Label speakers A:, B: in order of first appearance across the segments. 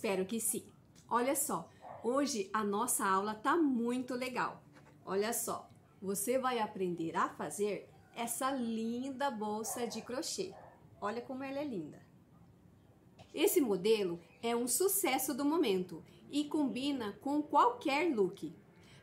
A: espero que sim. Olha só, hoje a nossa aula tá muito legal. Olha só, você vai aprender a fazer essa linda bolsa de crochê. Olha como ela é linda. Esse modelo é um sucesso do momento e combina com qualquer look.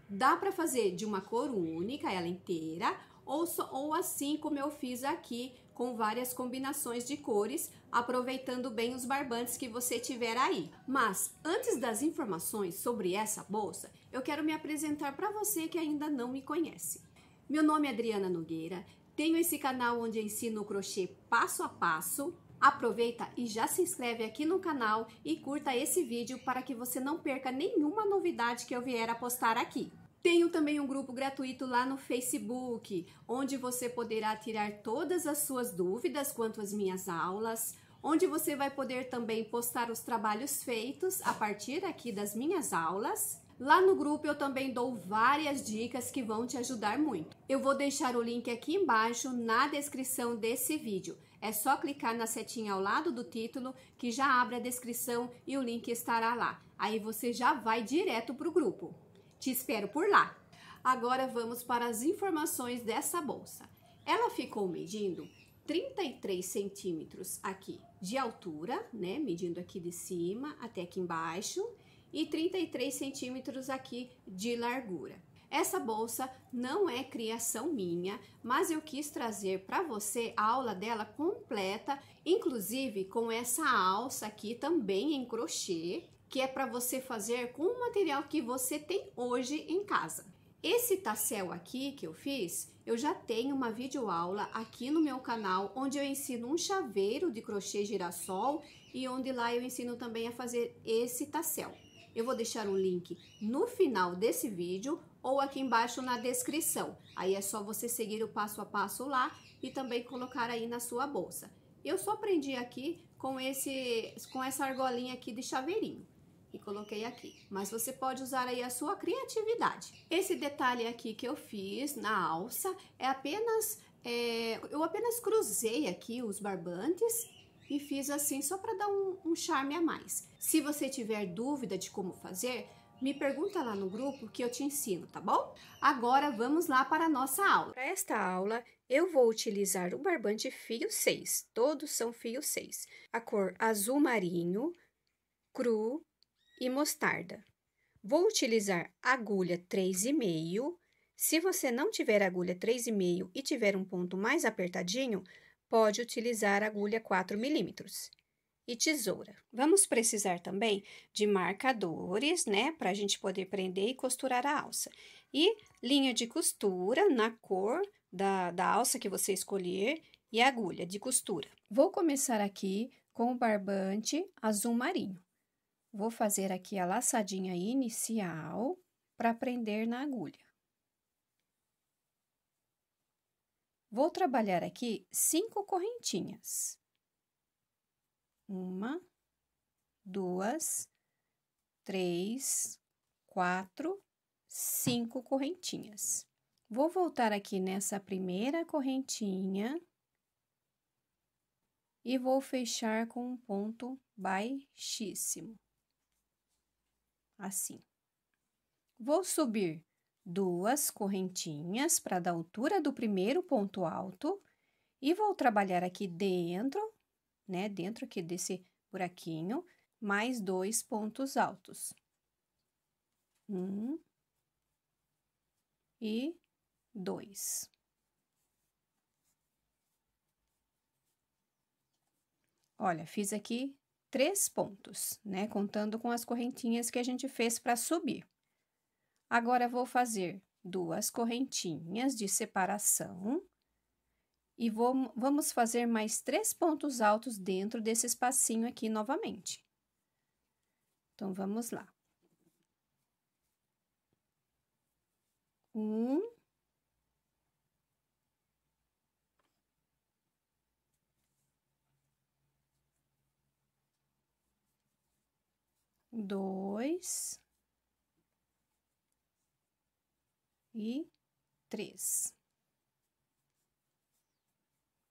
A: Dá para fazer de uma cor única, ela inteira, ou, so, ou assim como eu fiz aqui com várias combinações de cores, aproveitando bem os barbantes que você tiver aí. Mas antes das informações sobre essa bolsa, eu quero me apresentar para você que ainda não me conhece. Meu nome é Adriana Nogueira, tenho esse canal onde ensino o crochê passo a passo. Aproveita e já se inscreve aqui no canal e curta esse vídeo para que você não perca nenhuma novidade que eu vier a postar aqui. Tenho também um grupo gratuito lá no Facebook, onde você poderá tirar todas as suas dúvidas quanto às minhas aulas, onde você vai poder também postar os trabalhos feitos a partir aqui das minhas aulas. Lá no grupo eu também dou várias dicas que vão te ajudar muito. Eu vou deixar o link aqui embaixo na descrição desse vídeo. É só clicar na setinha ao lado do título que já abre a descrição e o link estará lá. Aí você já vai direto para o grupo. Te espero por lá. Agora vamos para as informações dessa bolsa. Ela ficou medindo 33 centímetros aqui de altura, né? Medindo aqui de cima até aqui embaixo e 33 centímetros aqui de largura. Essa bolsa não é criação minha, mas eu quis trazer para você a aula dela completa, inclusive com essa alça aqui também em crochê, que é para você fazer com o material que você tem hoje em casa. Esse tassel aqui que eu fiz, eu já tenho uma videoaula aqui no meu canal, onde eu ensino um chaveiro de crochê girassol e onde lá eu ensino também a fazer esse tassel. Eu vou deixar o link no final desse vídeo ou aqui embaixo na descrição. Aí é só você seguir o passo a passo lá e também colocar aí na sua bolsa. Eu só aprendi aqui com, esse, com essa argolinha aqui de chaveirinho e coloquei aqui. Mas você pode usar aí a sua criatividade. Esse detalhe aqui que eu fiz na alça é apenas... É, eu apenas cruzei aqui os barbantes e fiz assim só para dar um, um charme a mais. Se você tiver dúvida de como fazer, me pergunta lá no grupo que eu te ensino, tá bom? Agora vamos lá para a nossa aula. Para esta aula, eu vou utilizar o barbante fio 6. Todos são fio 6. A cor azul marinho, cru, e mostarda. Vou utilizar agulha 3,5. Se você não tiver agulha 3,5 e tiver um ponto mais apertadinho, pode utilizar agulha 4 milímetros. E tesoura. Vamos precisar também de marcadores, né, para a gente poder prender e costurar a alça. E linha de costura na cor da, da alça que você escolher e agulha de costura. Vou começar aqui com o barbante azul marinho. Vou fazer aqui a laçadinha inicial para prender na agulha. Vou trabalhar aqui cinco correntinhas. Uma, duas, três, quatro, cinco correntinhas. Vou voltar aqui nessa primeira correntinha e vou fechar com um ponto baixíssimo assim. Vou subir duas correntinhas para dar altura do primeiro ponto alto e vou trabalhar aqui dentro, né, dentro aqui desse buraquinho, mais dois pontos altos. Um e dois. Olha, fiz aqui três pontos, né? Contando com as correntinhas que a gente fez para subir. Agora, vou fazer duas correntinhas de separação e vou, vamos fazer mais três pontos altos dentro desse espacinho aqui novamente. Então, vamos lá. Um, dois e três.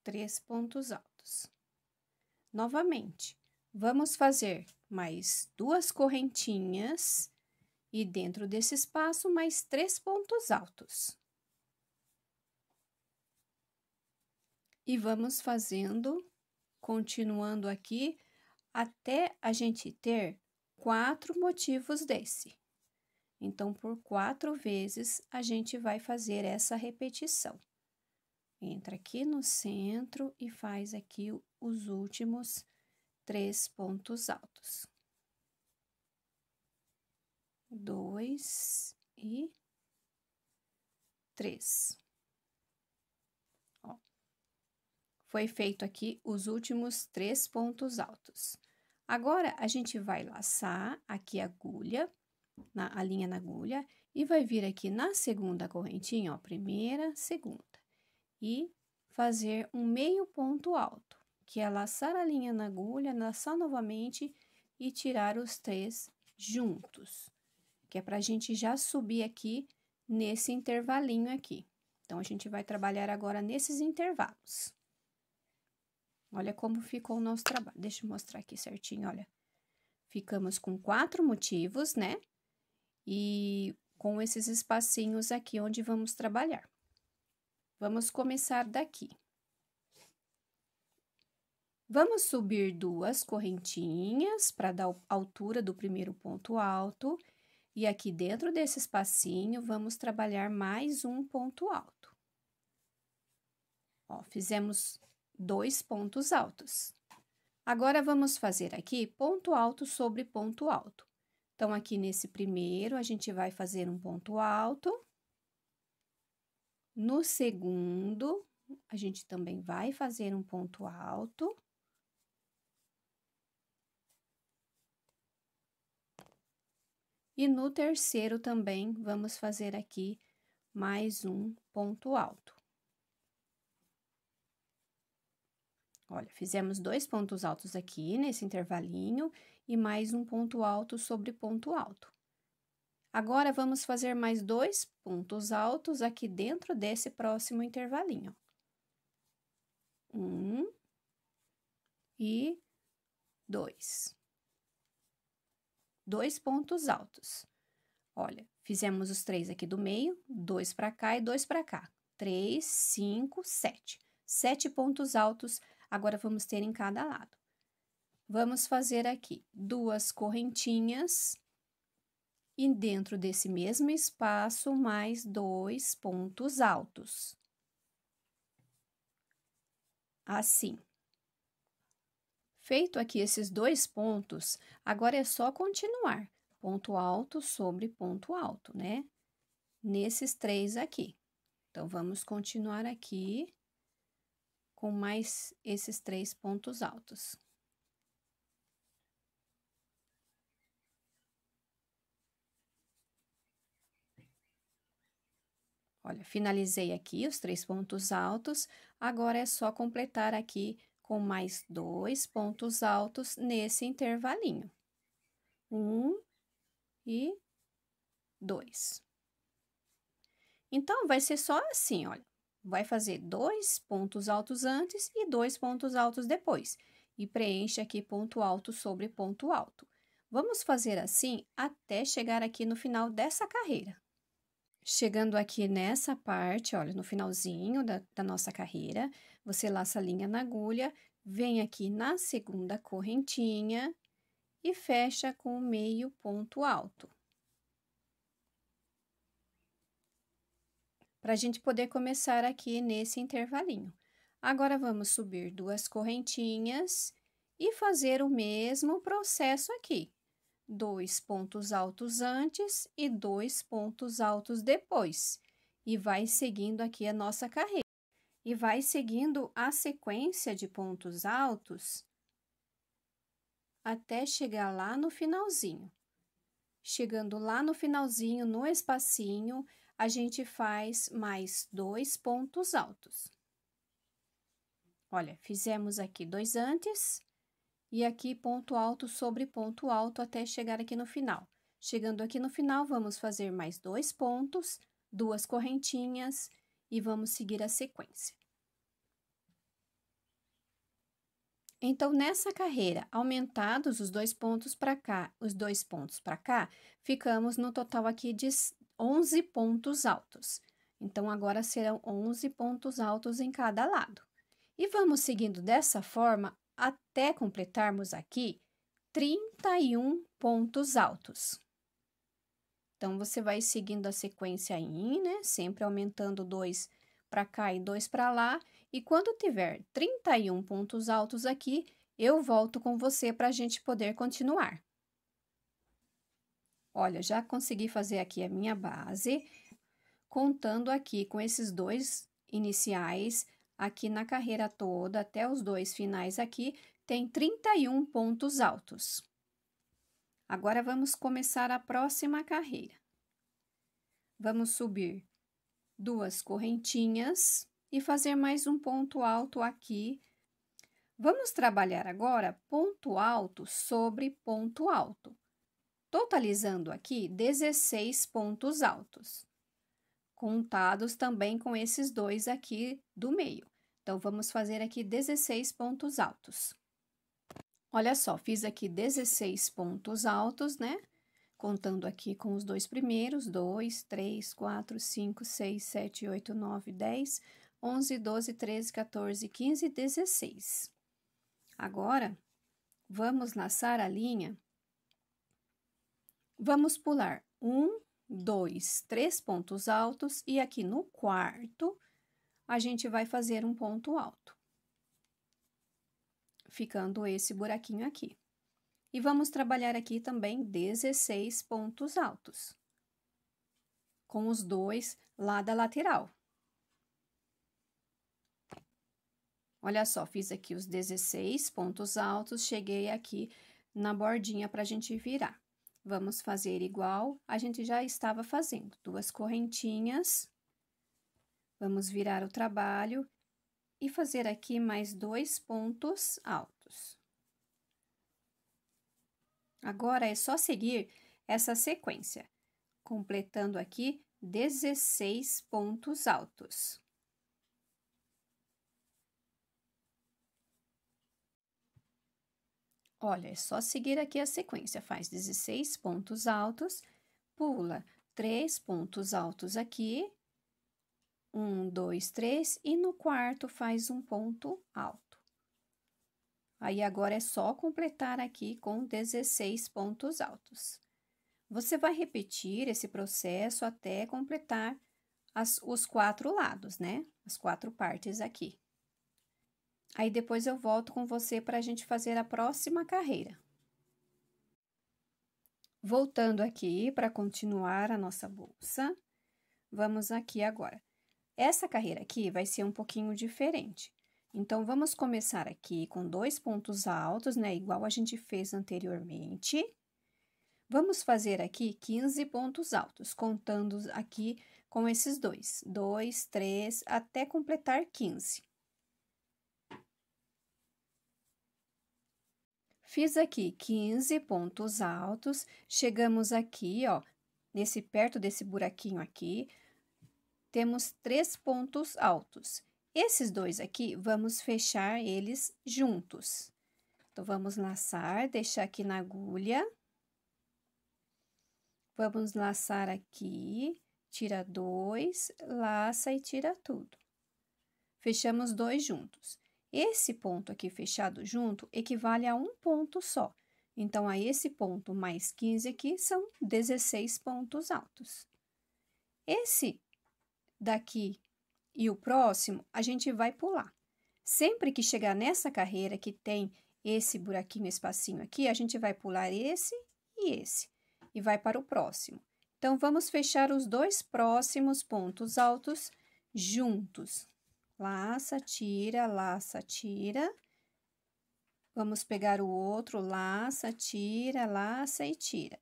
A: Três pontos altos. Novamente, vamos fazer mais duas correntinhas e dentro desse espaço mais três pontos altos. E vamos fazendo, continuando aqui, até a gente ter quatro motivos desse. Então, por quatro vezes, a gente vai fazer essa repetição. Entra aqui no centro e faz aqui os últimos três pontos altos. Dois e três. Ó, foi feito aqui os últimos três pontos altos. Agora, a gente vai laçar aqui a agulha, na, a linha na agulha, e vai vir aqui na segunda correntinha, ó, primeira, segunda, e fazer um meio ponto alto, que é laçar a linha na agulha, laçar novamente e tirar os três juntos, que é pra gente já subir aqui nesse intervalinho aqui. Então, a gente vai trabalhar agora nesses intervalos. Olha como ficou o nosso trabalho. Deixa eu mostrar aqui certinho, olha. Ficamos com quatro motivos, né? E com esses espacinhos aqui onde vamos trabalhar. Vamos começar daqui. Vamos subir duas correntinhas para dar altura do primeiro ponto alto. E aqui dentro desse espacinho, vamos trabalhar mais um ponto alto. Ó, fizemos dois pontos altos. Agora, vamos fazer aqui ponto alto sobre ponto alto. Então, aqui nesse primeiro, a gente vai fazer um ponto alto. No segundo, a gente também vai fazer um ponto alto. E no terceiro também, vamos fazer aqui mais um ponto alto. Olha, fizemos dois pontos altos aqui nesse intervalinho e mais um ponto alto sobre ponto alto. Agora, vamos fazer mais dois pontos altos aqui dentro desse próximo intervalinho. Um e dois. Dois pontos altos. Olha, fizemos os três aqui do meio, dois para cá e dois para cá. Três, cinco, sete. Sete pontos altos Agora, vamos ter em cada lado. Vamos fazer aqui duas correntinhas e dentro desse mesmo espaço, mais dois pontos altos. Assim. Feito aqui esses dois pontos, agora é só continuar. Ponto alto sobre ponto alto, né? Nesses três aqui. Então, vamos continuar aqui com mais esses três pontos altos. Olha, finalizei aqui os três pontos altos, agora é só completar aqui com mais dois pontos altos nesse intervalinho. Um e dois. Então, vai ser só assim, olha vai fazer dois pontos altos antes e dois pontos altos depois, e preenche aqui ponto alto sobre ponto alto. Vamos fazer assim até chegar aqui no final dessa carreira. Chegando aqui nessa parte, olha, no finalzinho da, da nossa carreira, você laça a linha na agulha, vem aqui na segunda correntinha e fecha com meio ponto alto. para a gente poder começar aqui nesse intervalinho. Agora, vamos subir duas correntinhas e fazer o mesmo processo aqui. Dois pontos altos antes e dois pontos altos depois. E vai seguindo aqui a nossa carreira. E vai seguindo a sequência de pontos altos até chegar lá no finalzinho. Chegando lá no finalzinho, no espacinho, a gente faz mais dois pontos altos. Olha, fizemos aqui dois antes e aqui ponto alto sobre ponto alto até chegar aqui no final. Chegando aqui no final, vamos fazer mais dois pontos, duas correntinhas e vamos seguir a sequência. Então, nessa carreira, aumentados os dois pontos para cá, os dois pontos para cá, ficamos no total aqui de 11 pontos altos. Então, agora serão 11 pontos altos em cada lado. E vamos seguindo dessa forma até completarmos aqui 31 pontos altos. Então, você vai seguindo a sequência aí, né? Sempre aumentando dois para cá e dois para lá. E quando tiver 31 pontos altos aqui, eu volto com você para a gente poder continuar. Olha, já consegui fazer aqui a minha base, contando aqui com esses dois iniciais, aqui na carreira toda, até os dois finais aqui, tem 31 pontos altos. Agora, vamos começar a próxima carreira. Vamos subir duas correntinhas e fazer mais um ponto alto aqui. Vamos trabalhar agora ponto alto sobre ponto alto totalizando aqui 16 pontos altos, contados também com esses dois aqui do meio. Então, vamos fazer aqui 16 pontos altos. Olha só, fiz aqui 16 pontos altos, né? Contando aqui com os dois primeiros, 2, 3, 4, 5, 6, 7, 8, 9, 10, 11, 12, 13, 14, 15, 16. Agora, vamos laçar a linha Vamos pular um, dois, três pontos altos e aqui no quarto a gente vai fazer um ponto alto. Ficando esse buraquinho aqui. E vamos trabalhar aqui também 16 pontos altos. Com os dois lá da lateral. Olha só, fiz aqui os 16 pontos altos, cheguei aqui na bordinha para a gente virar. Vamos fazer igual a gente já estava fazendo, duas correntinhas. Vamos virar o trabalho e fazer aqui mais dois pontos altos. Agora, é só seguir essa sequência, completando aqui 16 pontos altos. Olha, é só seguir aqui a sequência. Faz 16 pontos altos, pula 3 pontos altos aqui, 1, 2, 3, e no quarto faz um ponto alto. Aí, agora, é só completar aqui com 16 pontos altos. Você vai repetir esse processo até completar as, os quatro lados, né? As quatro partes aqui. Aí depois eu volto com você para a gente fazer a próxima carreira. Voltando aqui para continuar a nossa bolsa, vamos aqui agora. Essa carreira aqui vai ser um pouquinho diferente. Então, vamos começar aqui com dois pontos altos, né? Igual a gente fez anteriormente. Vamos fazer aqui 15 pontos altos, contando aqui com esses dois. Dois, três, até completar 15. Fiz aqui 15 pontos altos, chegamos aqui, ó, nesse perto desse buraquinho aqui, temos três pontos altos. Esses dois aqui, vamos fechar eles juntos. Então, vamos laçar, deixar aqui na agulha. Vamos laçar aqui, tira dois, laça e tira tudo. Fechamos dois juntos. Esse ponto aqui fechado junto equivale a um ponto só. Então, a esse ponto mais 15 aqui são 16 pontos altos. Esse daqui e o próximo, a gente vai pular. Sempre que chegar nessa carreira que tem esse buraquinho, espacinho aqui, a gente vai pular esse e esse, e vai para o próximo. Então, vamos fechar os dois próximos pontos altos juntos. Laça, tira, laça, tira. Vamos pegar o outro, laça, tira, laça e tira.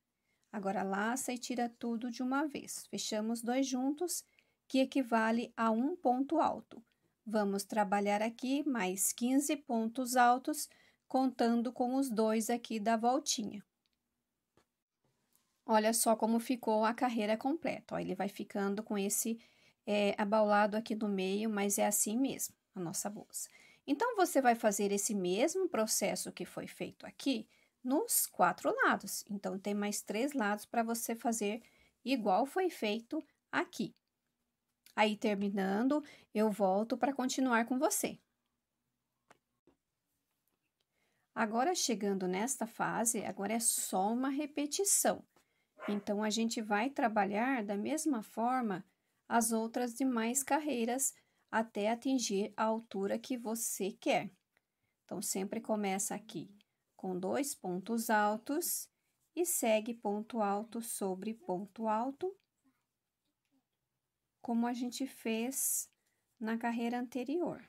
A: Agora, laça e tira tudo de uma vez. Fechamos dois juntos, que equivale a um ponto alto. Vamos trabalhar aqui mais 15 pontos altos, contando com os dois aqui da voltinha. Olha só como ficou a carreira completa. Ó, ele vai ficando com esse é, abaulado aqui no meio, mas é assim mesmo a nossa bolsa. Então, você vai fazer esse mesmo processo que foi feito aqui nos quatro lados. Então, tem mais três lados para você fazer igual foi feito aqui. Aí, terminando, eu volto para continuar com você. Agora, chegando nesta fase, agora é só uma repetição. Então, a gente vai trabalhar da mesma forma as outras demais carreiras até atingir a altura que você quer. Então, sempre começa aqui com dois pontos altos e segue ponto alto sobre ponto alto, como a gente fez na carreira anterior.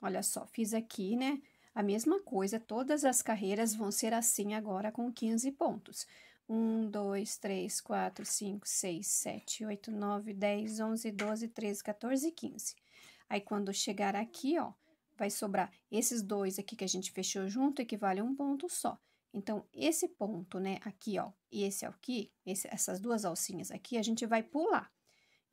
A: Olha só, fiz aqui, né? A mesma coisa, todas as carreiras vão ser assim agora com 15 pontos. 1, 2, 3, 4, 5, 6, 7, 8, 9, 10, 11, 12, 13, 14 15. Aí, quando chegar aqui, ó, vai sobrar esses dois aqui que a gente fechou junto, equivale a um ponto só. Então, esse ponto, né, aqui, ó, e esse aqui, esse, essas duas alcinhas aqui, a gente vai pular.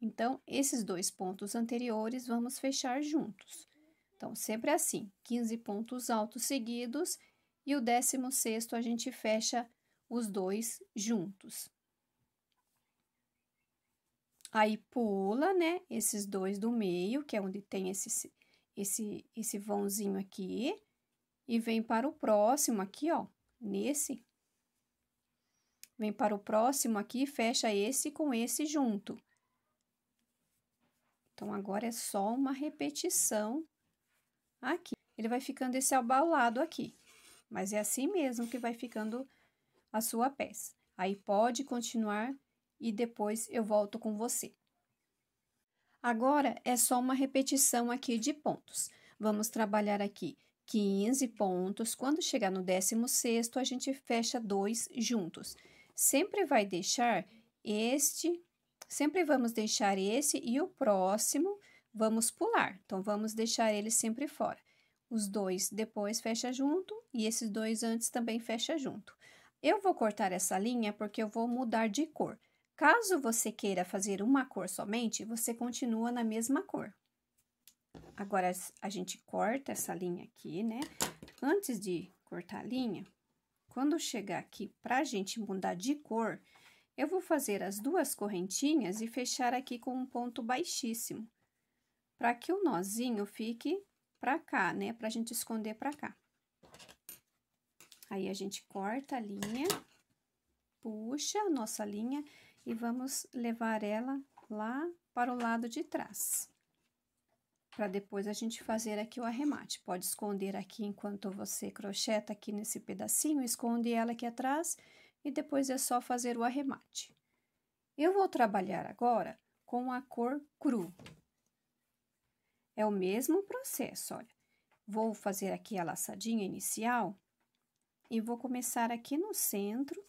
A: Então, esses dois pontos anteriores vamos fechar juntos. Então, sempre assim, 15 pontos altos seguidos e o décimo sexto a gente fecha os dois juntos. Aí pula, né, esses dois do meio, que é onde tem esse, esse, esse vãozinho aqui, e vem para o próximo aqui, ó, nesse. Vem para o próximo aqui, fecha esse com esse junto. Então, agora é só uma repetição aqui. Ele vai ficando esse abalado aqui, mas é assim mesmo que vai ficando a sua peça. Aí pode continuar e depois eu volto com você. Agora é só uma repetição aqui de pontos. Vamos trabalhar aqui 15 pontos. Quando chegar no 16, a gente fecha dois juntos. Sempre vai deixar este, sempre vamos deixar esse e o próximo vamos pular. Então, vamos deixar ele sempre fora. Os dois depois fecha junto e esses dois antes também fecha junto. Eu vou cortar essa linha porque eu vou mudar de cor. Caso você queira fazer uma cor somente, você continua na mesma cor. Agora, a gente corta essa linha aqui, né? Antes de cortar a linha, quando chegar aqui pra gente mudar de cor, eu vou fazer as duas correntinhas e fechar aqui com um ponto baixíssimo, para que o nozinho fique pra cá, né? Pra gente esconder pra cá. Aí, a gente corta a linha, puxa a nossa linha e vamos levar ela lá para o lado de trás. Para depois a gente fazer aqui o arremate. Pode esconder aqui enquanto você crocheta aqui nesse pedacinho, esconde ela aqui atrás e depois é só fazer o arremate. Eu vou trabalhar agora com a cor cru. É o mesmo processo, olha. Vou fazer aqui a laçadinha inicial e vou começar aqui no centro,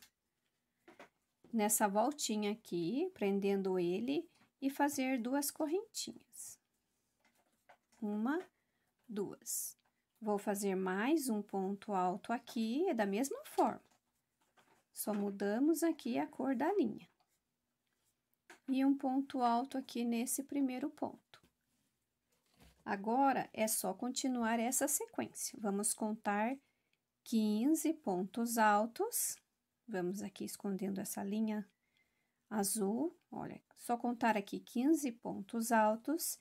A: nessa voltinha aqui, prendendo ele e fazer duas correntinhas. Uma, duas. Vou fazer mais um ponto alto aqui, é da mesma forma. Só mudamos aqui a cor da linha. E um ponto alto aqui nesse primeiro ponto. Agora, é só continuar essa sequência. Vamos contar 15 pontos altos. Vamos aqui escondendo essa linha azul. Olha, só contar aqui 15 pontos altos.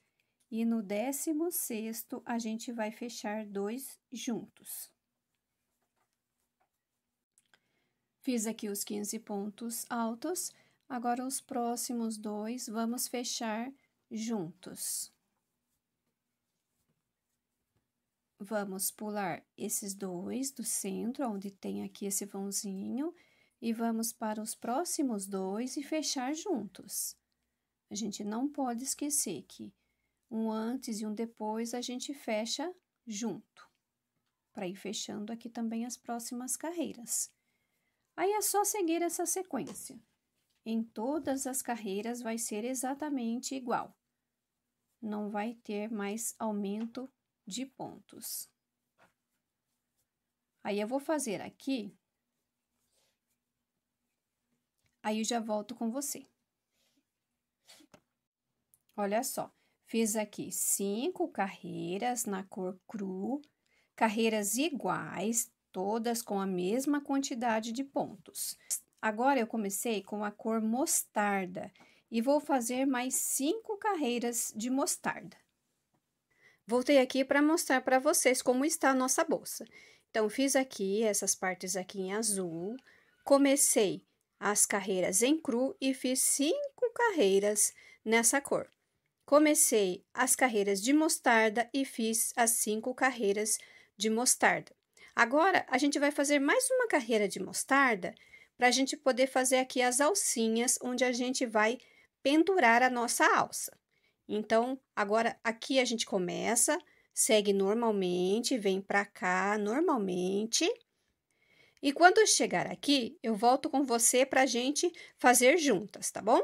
A: E no 16, a gente vai fechar dois juntos. Fiz aqui os 15 pontos altos. Agora, os próximos dois, vamos fechar juntos. Vamos pular esses dois do centro, onde tem aqui esse vãozinho, e vamos para os próximos dois e fechar juntos. A gente não pode esquecer que um antes e um depois a gente fecha junto, para ir fechando aqui também as próximas carreiras. Aí é só seguir essa sequência. Em todas as carreiras vai ser exatamente igual. Não vai ter mais aumento de pontos. Aí, eu vou fazer aqui. Aí, eu já volto com você. Olha só, fiz aqui cinco carreiras na cor cru, carreiras iguais, todas com a mesma quantidade de pontos. Agora, eu comecei com a cor mostarda e vou fazer mais cinco carreiras de mostarda. Voltei aqui para mostrar para vocês como está a nossa bolsa. Então, fiz aqui essas partes aqui em azul, comecei as carreiras em cru e fiz cinco carreiras nessa cor. Comecei as carreiras de mostarda e fiz as cinco carreiras de mostarda. Agora, a gente vai fazer mais uma carreira de mostarda para a gente poder fazer aqui as alcinhas, onde a gente vai pendurar a nossa alça. Então, agora aqui a gente começa, segue normalmente, vem para cá normalmente. E quando chegar aqui, eu volto com você para a gente fazer juntas, tá bom?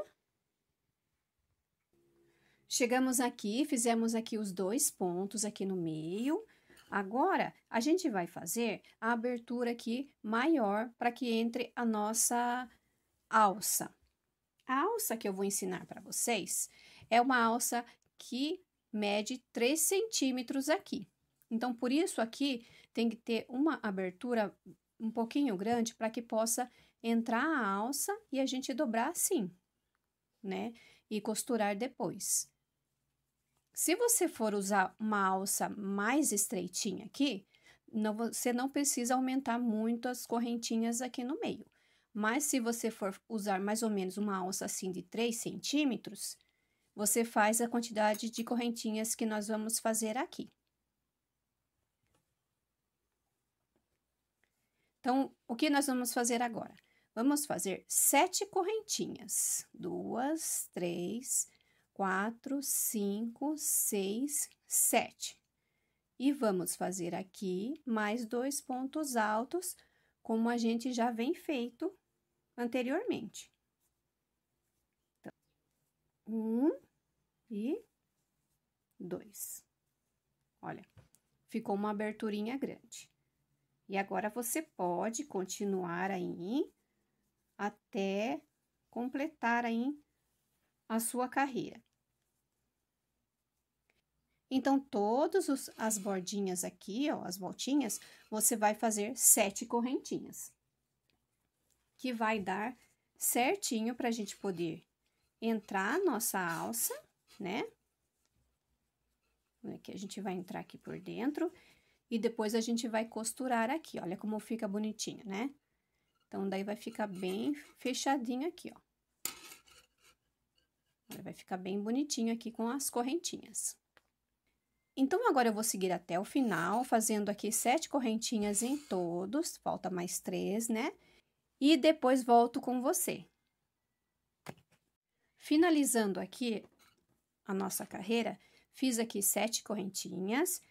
A: Chegamos aqui, fizemos aqui os dois pontos aqui no meio. Agora, a gente vai fazer a abertura aqui maior para que entre a nossa alça. A alça que eu vou ensinar para vocês é uma alça que mede 3 centímetros aqui. Então, por isso aqui tem que ter uma abertura um pouquinho grande para que possa entrar a alça e a gente dobrar assim, né? E costurar depois. Se você for usar uma alça mais estreitinha aqui, não, você não precisa aumentar muito as correntinhas aqui no meio. Mas se você for usar mais ou menos uma alça assim de 3 centímetros, você faz a quantidade de correntinhas que nós vamos fazer aqui. Então, o que nós vamos fazer agora? Vamos fazer sete correntinhas. Duas, três, quatro, cinco, seis, sete. E vamos fazer aqui mais dois pontos altos, como a gente já vem feito anteriormente. Então, um, e dois. Olha, ficou uma aberturinha grande. E agora, você pode continuar aí até completar aí a sua carreira. Então, todas as bordinhas aqui, ó, as voltinhas, você vai fazer sete correntinhas. Que vai dar certinho para a gente poder entrar nossa alça né? Aqui a gente vai entrar aqui por dentro e depois a gente vai costurar aqui, olha como fica bonitinho, né? Então, daí vai ficar bem fechadinho aqui, ó. vai ficar bem bonitinho aqui com as correntinhas. Então, agora eu vou seguir até o final, fazendo aqui sete correntinhas em todos, falta mais três, né? E depois volto com você. Finalizando aqui a nossa carreira, fiz aqui sete correntinhas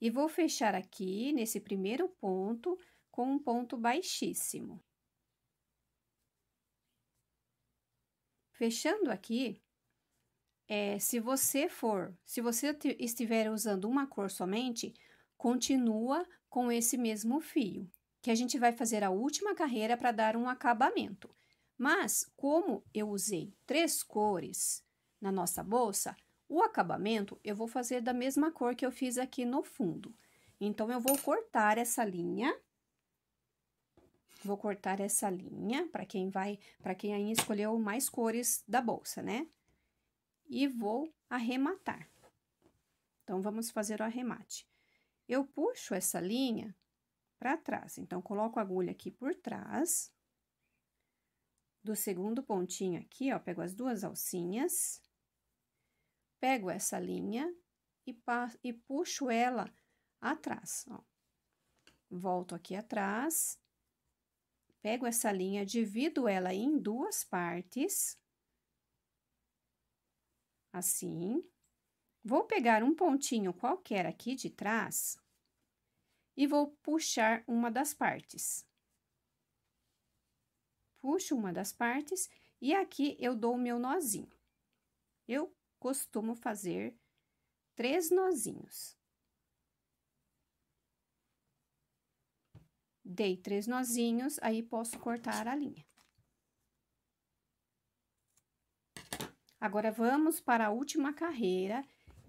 A: e vou fechar aqui nesse primeiro ponto com um ponto baixíssimo. Fechando aqui, é, se você for, se você estiver usando uma cor somente, continua com esse mesmo fio, que a gente vai fazer a última carreira para dar um acabamento. Mas, como eu usei três cores, na nossa bolsa, o acabamento eu vou fazer da mesma cor que eu fiz aqui no fundo. Então, eu vou cortar essa linha. Vou cortar essa linha para quem vai, para quem ainda escolheu mais cores da bolsa, né? E vou arrematar. Então, vamos fazer o arremate. Eu puxo essa linha para trás. Então, coloco a agulha aqui por trás. Do segundo pontinho aqui, ó, pego as duas alcinhas pego essa linha e, e puxo ela atrás, ó. Volto aqui atrás, pego essa linha, divido ela em duas partes, assim. Vou pegar um pontinho qualquer aqui de trás e vou puxar uma das partes. Puxo uma das partes e aqui eu dou o meu nozinho. Eu costumo fazer três nozinhos. Dei três nozinhos, aí posso cortar a linha. Agora, vamos para a última carreira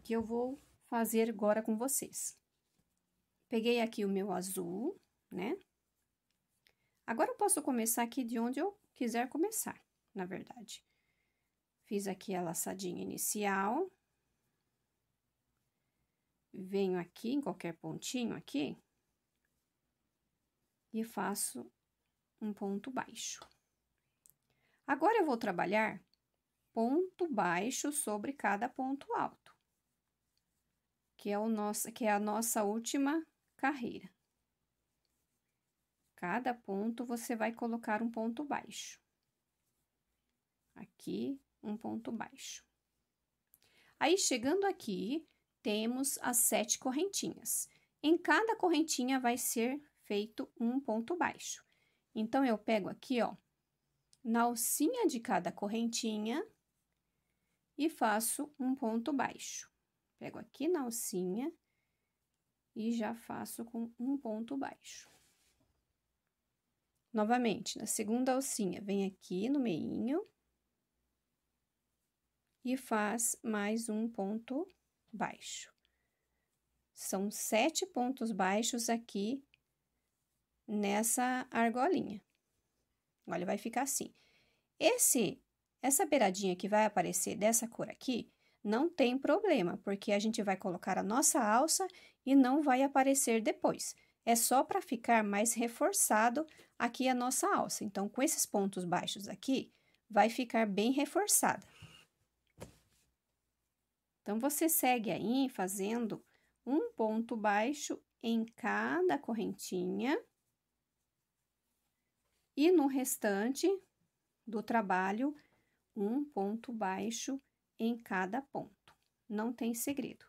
A: que eu vou fazer agora com vocês. Peguei aqui o meu azul, né? Agora, eu posso começar aqui de onde eu quiser começar, na verdade. Fiz aqui a laçadinha inicial. Venho aqui em qualquer pontinho aqui. E faço um ponto baixo. Agora, eu vou trabalhar ponto baixo sobre cada ponto alto. Que é, o nosso, que é a nossa última carreira. Cada ponto, você vai colocar um ponto baixo. Aqui, um ponto baixo. Aí, chegando aqui, temos as sete correntinhas. Em cada correntinha vai ser feito um ponto baixo. Então, eu pego aqui, ó, na alcinha de cada correntinha e faço um ponto baixo. Pego aqui na alcinha e já faço com um ponto baixo. Novamente, na segunda alcinha, vem aqui no meinho e faz mais um ponto baixo. São sete pontos baixos aqui nessa argolinha. Olha, vai ficar assim. Esse, essa beiradinha que vai aparecer dessa cor aqui, não tem problema, porque a gente vai colocar a nossa alça e não vai aparecer depois. É só para ficar mais reforçado aqui a nossa alça. Então, com esses pontos baixos aqui, vai ficar bem reforçada. Então, você segue aí fazendo um ponto baixo em cada correntinha e no restante do trabalho, um ponto baixo em cada ponto. Não tem segredo.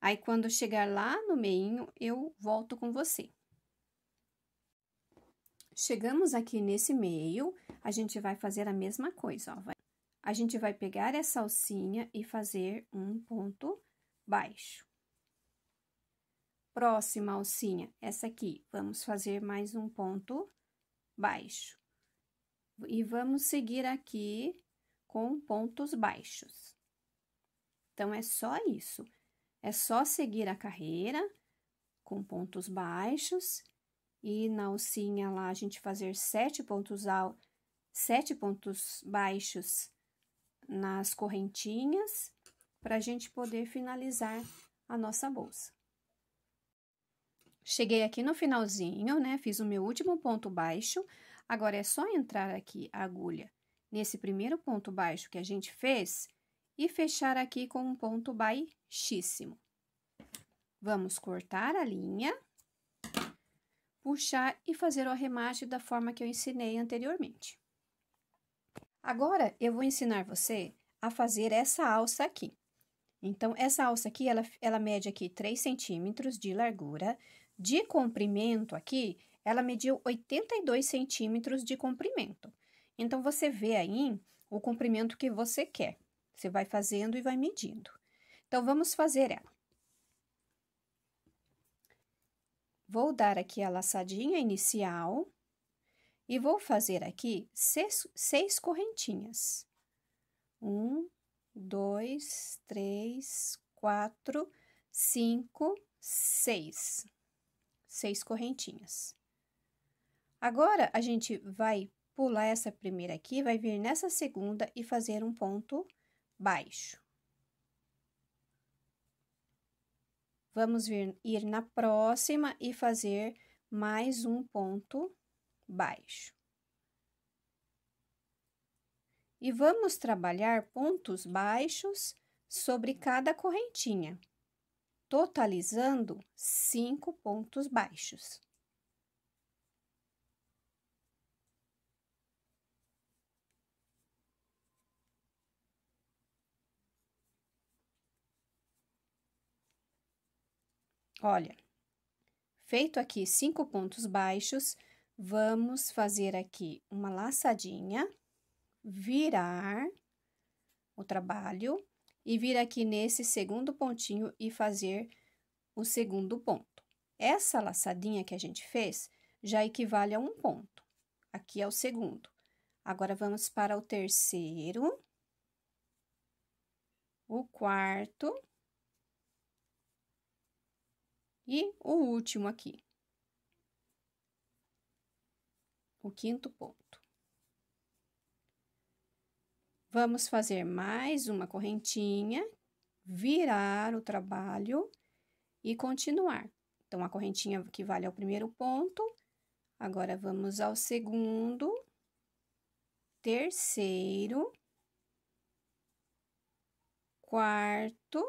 A: Aí, quando chegar lá no meinho, eu volto com você. Chegamos aqui nesse meio, a gente vai fazer a mesma coisa, ó. Vai a gente vai pegar essa alcinha e fazer um ponto baixo. Próxima alcinha, essa aqui, vamos fazer mais um ponto baixo. E vamos seguir aqui com pontos baixos. Então, é só isso. É só seguir a carreira com pontos baixos e na alcinha lá a gente fazer sete pontos, al... sete pontos baixos nas correntinhas, para a gente poder finalizar a nossa bolsa. Cheguei aqui no finalzinho, né? Fiz o meu último ponto baixo. Agora, é só entrar aqui a agulha nesse primeiro ponto baixo que a gente fez e fechar aqui com um ponto baixíssimo. Vamos cortar a linha, puxar e fazer o arremate da forma que eu ensinei anteriormente. Agora, eu vou ensinar você a fazer essa alça aqui. Então, essa alça aqui, ela, ela mede aqui 3 centímetros de largura. De comprimento aqui, ela mediu 82 centímetros de comprimento. Então, você vê aí o comprimento que você quer. Você vai fazendo e vai medindo. Então, vamos fazer ela. Vou dar aqui a laçadinha inicial e vou fazer aqui seis, seis correntinhas. Um, dois, três, quatro, cinco, seis. Seis correntinhas. Agora, a gente vai pular essa primeira aqui, vai vir nessa segunda e fazer um ponto baixo. Vamos vir, ir na próxima e fazer mais um ponto baixo. E vamos trabalhar pontos baixos sobre cada correntinha, totalizando cinco pontos baixos. Olha, feito aqui cinco pontos baixos, Vamos fazer aqui uma laçadinha, virar o trabalho e vir aqui nesse segundo pontinho e fazer o segundo ponto. Essa laçadinha que a gente fez já equivale a um ponto. Aqui é o segundo. Agora, vamos para o terceiro, o quarto e o último aqui. o quinto ponto. Vamos fazer mais uma correntinha, virar o trabalho e continuar. Então, a correntinha que vale ao é primeiro ponto, agora vamos ao segundo, terceiro, quarto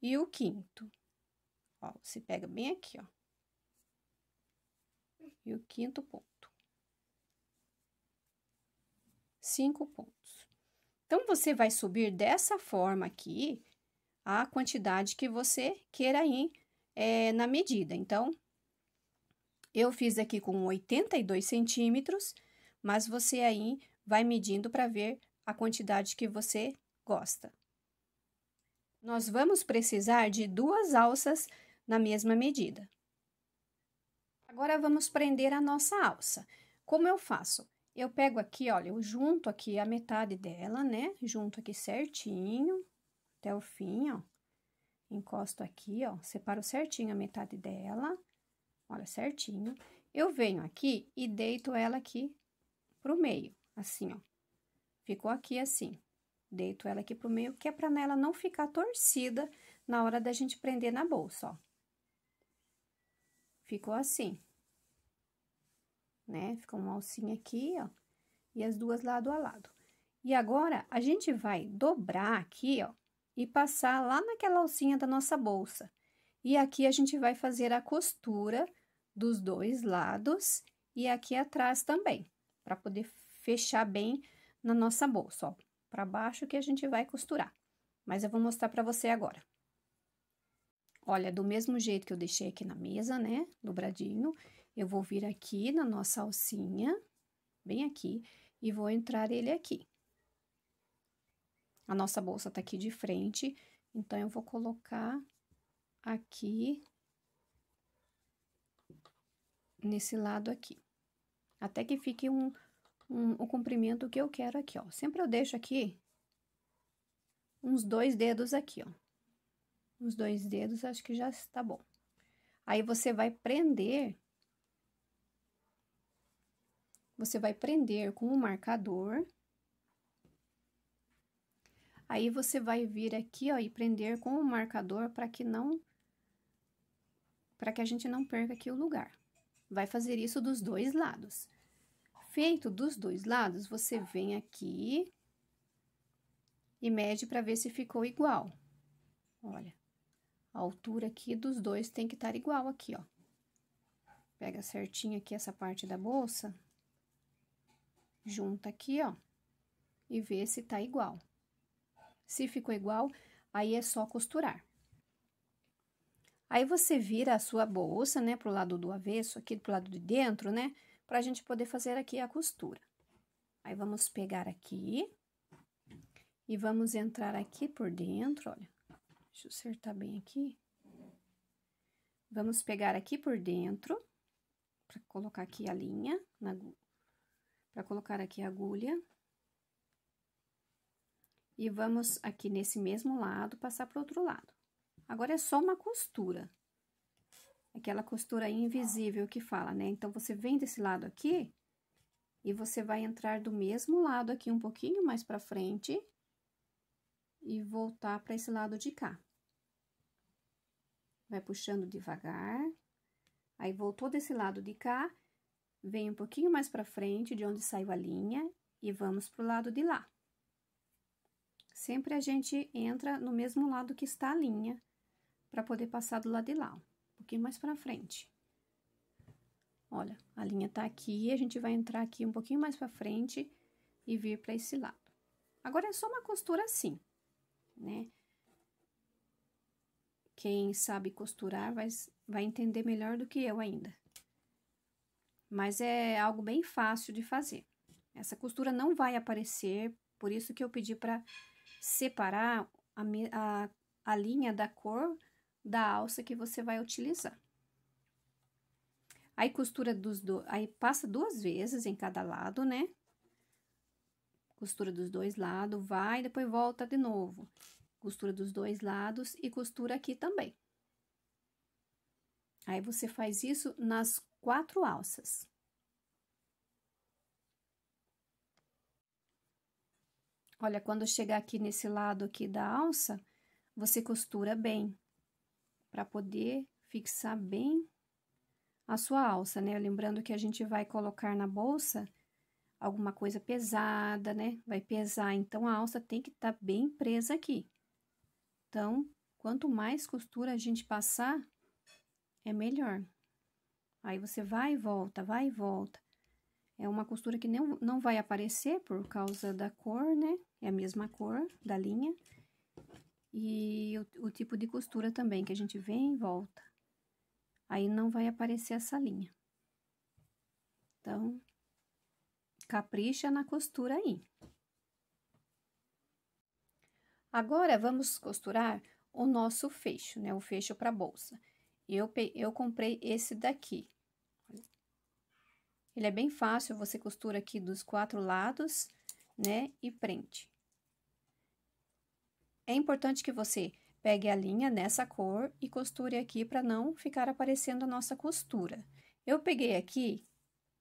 A: e o quinto. Ó, você pega bem aqui, ó e o quinto ponto. Cinco pontos. Então, você vai subir dessa forma aqui a quantidade que você queira ir é, na medida. Então, eu fiz aqui com 82 centímetros, mas você aí vai medindo para ver a quantidade que você gosta. Nós vamos precisar de duas alças na mesma medida. Agora vamos prender a nossa alça. Como eu faço? Eu pego aqui, olha, eu junto aqui a metade dela, né? Junto aqui certinho, até o fim, ó. Encosto aqui, ó, separo certinho a metade dela, olha, certinho. Eu venho aqui e deito ela aqui pro meio, assim, ó. Ficou aqui assim. Deito ela aqui pro meio, que é pra ela não ficar torcida na hora da gente prender na bolsa, ó ficou assim. Né? Fica uma alcinha aqui, ó, e as duas lado a lado. E agora, a gente vai dobrar aqui, ó, e passar lá naquela alcinha da nossa bolsa. E aqui, a gente vai fazer a costura dos dois lados e aqui atrás também, para poder fechar bem na nossa bolsa, ó, para baixo que a gente vai costurar. Mas eu vou mostrar para você agora. Olha, do mesmo jeito que eu deixei aqui na mesa, né, dobradinho, eu vou vir aqui na nossa alcinha, bem aqui, e vou entrar ele aqui. A nossa bolsa tá aqui de frente, então, eu vou colocar aqui, nesse lado aqui, até que fique um, um, o comprimento que eu quero aqui, ó. Sempre eu deixo aqui uns dois dedos aqui, ó os dois dedos, acho que já está bom. Aí, você vai prender... Você vai prender com o um marcador. Aí, você vai vir aqui, ó, e prender com o um marcador para que não... Para que a gente não perca aqui o lugar. Vai fazer isso dos dois lados. Feito dos dois lados, você vem aqui e mede para ver se ficou igual. Olha. A altura aqui dos dois tem que estar igual aqui, ó. Pega certinho aqui essa parte da bolsa, junta aqui, ó, e vê se tá igual. Se ficou igual, aí é só costurar. Aí você vira a sua bolsa, né, pro lado do avesso, aqui pro lado de dentro, né, pra gente poder fazer aqui a costura. Aí, vamos pegar aqui e vamos entrar aqui por dentro, olha. Deixa eu acertar bem aqui. Vamos pegar aqui por dentro, para colocar aqui a linha, para colocar aqui a agulha. E vamos aqui nesse mesmo lado, passar para o outro lado. Agora, é só uma costura. Aquela costura invisível que fala, né? Então, você vem desse lado aqui, e você vai entrar do mesmo lado aqui um pouquinho mais para frente e voltar para esse lado de cá. Vai puxando devagar. Aí, voltou desse lado de cá, vem um pouquinho mais para frente de onde saiu a linha e vamos pro lado de lá. Sempre a gente entra no mesmo lado que está a linha, para poder passar do lado de lá, um pouquinho mais para frente. Olha, a linha tá aqui, a gente vai entrar aqui um pouquinho mais para frente e vir para esse lado. Agora, é só uma costura assim né? Quem sabe costurar vai, vai entender melhor do que eu ainda. Mas é algo bem fácil de fazer. Essa costura não vai aparecer, por isso que eu pedi para separar a, a, a linha da cor da alça que você vai utilizar. Aí, costura dos dois, aí passa duas vezes em cada lado, né? costura dos dois lados, vai, depois volta de novo. Costura dos dois lados e costura aqui também. Aí, você faz isso nas quatro alças. Olha, quando chegar aqui nesse lado aqui da alça, você costura bem, para poder fixar bem a sua alça, né? Lembrando que a gente vai colocar na bolsa alguma coisa pesada, né? Vai pesar, então a alça tem que estar tá bem presa aqui. Então, quanto mais costura a gente passar, é melhor. Aí você vai e volta, vai e volta. É uma costura que não, não vai aparecer por causa da cor, né? É a mesma cor da linha. E o, o tipo de costura também, que a gente vem e volta. Aí não vai aparecer essa linha. Então, Capricha na costura aí. Agora, vamos costurar o nosso fecho, né? O fecho para bolsa. Eu, eu comprei esse daqui. Ele é bem fácil, você costura aqui dos quatro lados, né? E prende. É importante que você pegue a linha nessa cor e costure aqui para não ficar aparecendo a nossa costura. Eu peguei aqui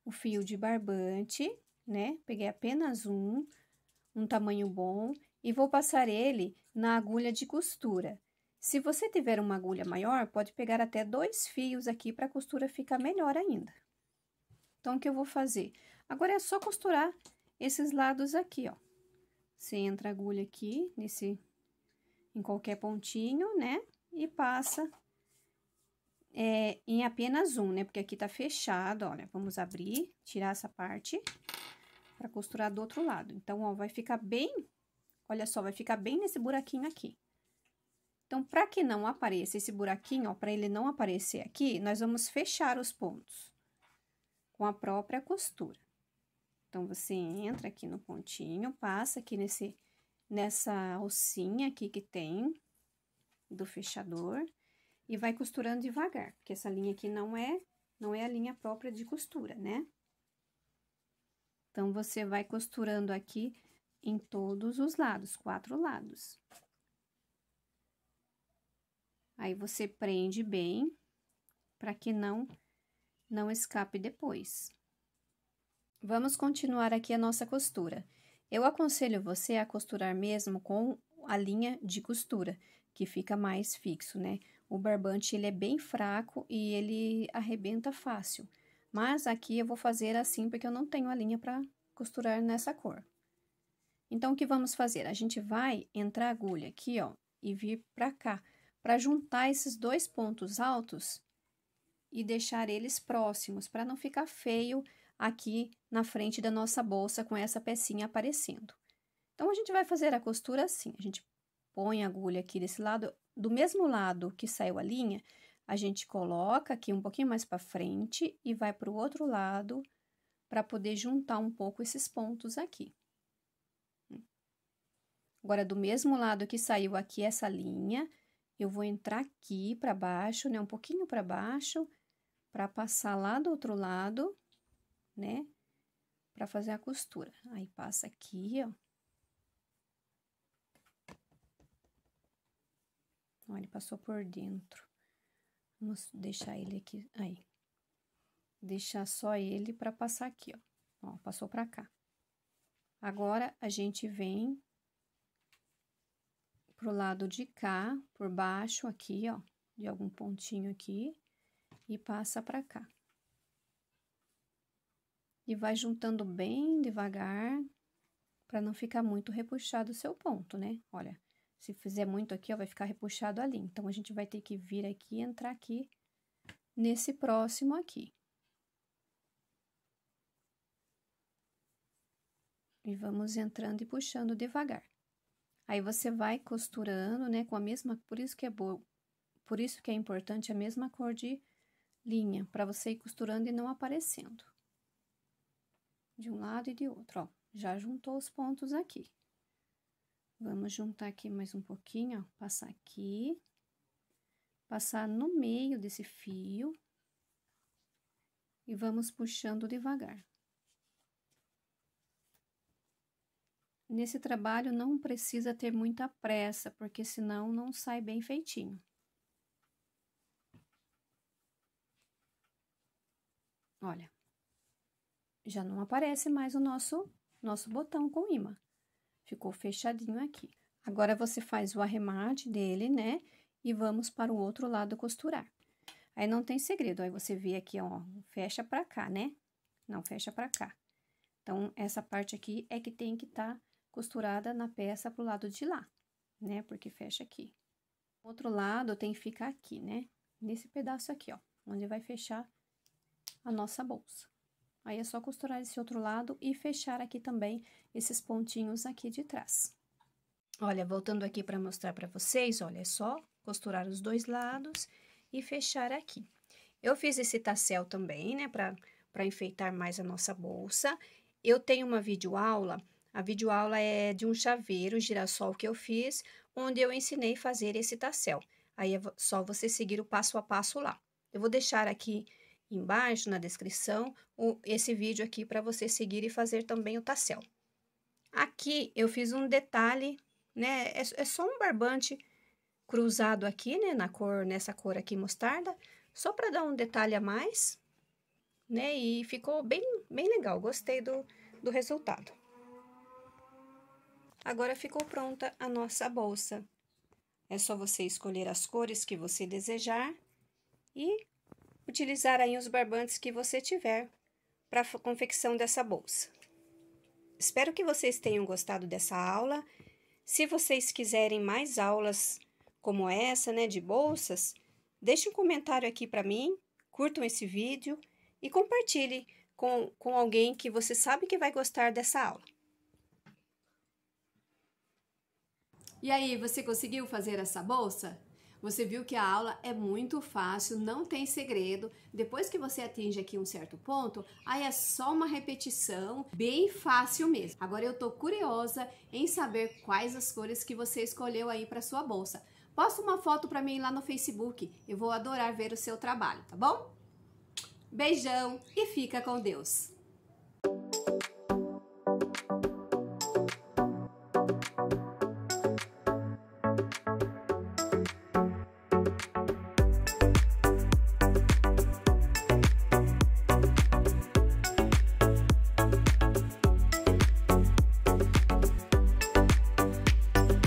A: o fio de barbante né? Peguei apenas um, um tamanho bom, e vou passar ele na agulha de costura. Se você tiver uma agulha maior, pode pegar até dois fios aqui para a costura ficar melhor ainda. Então, o que eu vou fazer? Agora, é só costurar esses lados aqui, ó. Você entra a agulha aqui, nesse, em qualquer pontinho, né? E passa é, em apenas um, né? Porque aqui tá fechado, olha. Vamos abrir, tirar essa parte para costurar do outro lado. Então, ó, vai ficar bem, olha só, vai ficar bem nesse buraquinho aqui. Então, para que não apareça esse buraquinho, ó, para ele não aparecer aqui, nós vamos fechar os pontos com a própria costura. Então, você entra aqui no pontinho, passa aqui nesse, nessa alcinha aqui que tem do fechador e vai costurando devagar, porque essa linha aqui não é, não é a linha própria de costura, né? Então, você vai costurando aqui em todos os lados, quatro lados. Aí, você prende bem, para que não, não escape depois. Vamos continuar aqui a nossa costura. Eu aconselho você a costurar mesmo com a linha de costura, que fica mais fixo, né? O barbante, ele é bem fraco e ele arrebenta fácil. Mas aqui eu vou fazer assim, porque eu não tenho a linha para costurar nessa cor. Então, o que vamos fazer? A gente vai entrar a agulha aqui, ó, e vir para cá, para juntar esses dois pontos altos e deixar eles próximos, para não ficar feio aqui na frente da nossa bolsa com essa pecinha aparecendo. Então, a gente vai fazer a costura assim, a gente põe a agulha aqui desse lado, do mesmo lado que saiu a linha, a gente coloca aqui um pouquinho mais para frente e vai para o outro lado para poder juntar um pouco esses pontos aqui. Agora, do mesmo lado que saiu aqui essa linha, eu vou entrar aqui para baixo, né, um pouquinho para baixo, para passar lá do outro lado, né, para fazer a costura. Aí, passa aqui, ó. Olha, ele passou por dentro. Vamos deixar ele aqui, aí. Deixar só ele para passar aqui, ó. Ó, passou para cá. Agora, a gente vem pro lado de cá, por baixo aqui, ó, de algum pontinho aqui, e passa para cá. E vai juntando bem devagar, para não ficar muito repuxado o seu ponto, né? Olha, se fizer muito aqui, ó, vai ficar repuxado ali. Então, a gente vai ter que vir aqui e entrar aqui nesse próximo aqui. E vamos entrando e puxando devagar. Aí, você vai costurando, né, com a mesma... Por isso que é bom... Por isso que é importante a mesma cor de linha, para você ir costurando e não aparecendo. De um lado e de outro, ó. Já juntou os pontos aqui. Vamos juntar aqui mais um pouquinho, ó, passar aqui, passar no meio desse fio e vamos puxando devagar. Nesse trabalho não precisa ter muita pressa, porque senão não sai bem feitinho. Olha, já não aparece mais o nosso, nosso botão com ímã. Ficou fechadinho aqui. Agora, você faz o arremate dele, né? E vamos para o outro lado costurar. Aí, não tem segredo. Aí, você vê aqui, ó, fecha pra cá, né? Não fecha pra cá. Então, essa parte aqui é que tem que estar tá costurada na peça pro lado de lá, né? Porque fecha aqui. Outro lado tem que ficar aqui, né? Nesse pedaço aqui, ó, onde vai fechar a nossa bolsa. Aí é só costurar esse outro lado e fechar aqui também esses pontinhos aqui de trás. Olha, voltando aqui para mostrar para vocês, olha, é só costurar os dois lados e fechar aqui. Eu fiz esse tassel também, né, para enfeitar mais a nossa bolsa. Eu tenho uma videoaula, a videoaula é de um chaveiro girassol que eu fiz, onde eu ensinei fazer esse tassel. Aí é só você seguir o passo a passo lá. Eu vou deixar aqui embaixo na descrição o, esse vídeo aqui para você seguir e fazer também o tassel. Aqui eu fiz um detalhe, né? É, é só um barbante cruzado aqui, né? Na cor, nessa cor aqui mostarda, só para dar um detalhe a mais, né? E ficou bem, bem legal, gostei do, do resultado. Agora ficou pronta a nossa bolsa. É só você escolher as cores que você desejar e utilizar aí os barbantes que você tiver para a confecção dessa bolsa. Espero que vocês tenham gostado dessa aula. Se vocês quiserem mais aulas como essa, né, de bolsas, deixe um comentário aqui para mim, curtam esse vídeo e compartilhe com, com alguém que você sabe que vai gostar dessa aula. E aí, você conseguiu fazer essa bolsa? Você viu que a aula é muito fácil, não tem segredo. Depois que você atinge aqui um certo ponto, aí é só uma repetição, bem fácil mesmo. Agora eu tô curiosa em saber quais as cores que você escolheu aí para sua bolsa. Posta uma foto para mim lá no Facebook, eu vou adorar ver o seu trabalho, tá bom? Beijão e fica com Deus.